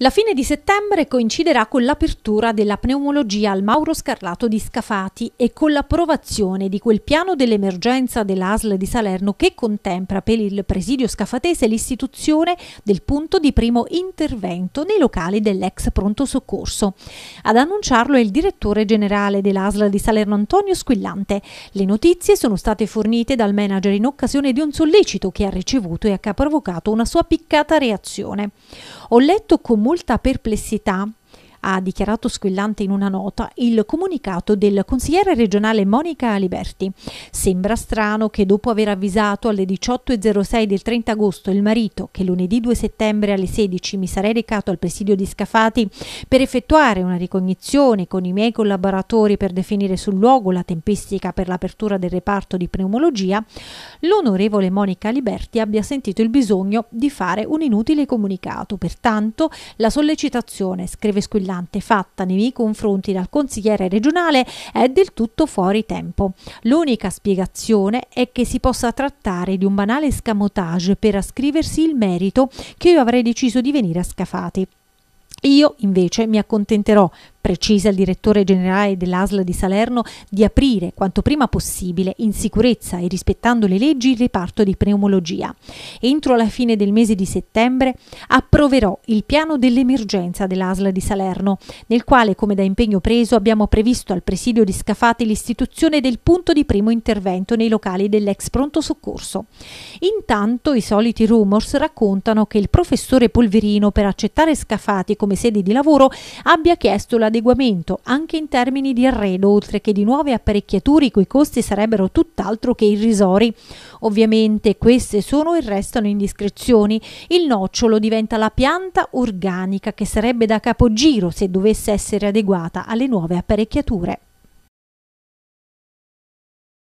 La fine di settembre coinciderà con l'apertura della pneumologia al Mauro Scarlato di Scafati e con l'approvazione di quel piano dell'emergenza dell'ASL di Salerno che contempla per il presidio scafatese l'istituzione del punto di primo intervento nei locali dell'ex pronto soccorso. Ad annunciarlo è il direttore generale dell'ASL di Salerno Antonio Squillante. Le notizie sono state fornite dal manager in occasione di un sollecito che ha ricevuto e che ha provocato una sua piccata reazione. Ho letto comunque molta perplessità ha dichiarato squillante in una nota il comunicato del consigliere regionale Monica Liberti. Sembra strano che dopo aver avvisato alle 18.06 del 30 agosto il marito che lunedì 2 settembre alle 16 mi sarei recato al presidio di Scafati per effettuare una ricognizione con i miei collaboratori per definire sul luogo la tempistica per l'apertura del reparto di pneumologia, l'onorevole Monica Liberti abbia sentito il bisogno di fare un inutile comunicato. Pertanto la sollecitazione, scrive Squillante, discriminante fatta nei miei confronti dal consigliere regionale è del tutto fuori tempo. L'unica spiegazione è che si possa trattare di un banale scamotage per ascriversi il merito che io avrei deciso di venire a Scafati. Io invece mi accontenterò precisa il direttore generale dell'ASL di Salerno, di aprire quanto prima possibile, in sicurezza e rispettando le leggi, il reparto di pneumologia. Entro la fine del mese di settembre approverò il piano dell'emergenza dell'ASL di Salerno, nel quale, come da impegno preso, abbiamo previsto al presidio di Scafati l'istituzione del punto di primo intervento nei locali dell'ex pronto soccorso. Intanto i soliti rumors raccontano che il professore Polverino, per accettare Scafati come sede di lavoro, abbia chiesto la adeguamento anche in termini di arredo, oltre che di nuove apparecchiature i cui costi sarebbero tutt'altro che irrisori. Ovviamente queste sono e restano indiscrezioni. Il nocciolo diventa la pianta organica che sarebbe da capogiro se dovesse essere adeguata alle nuove apparecchiature.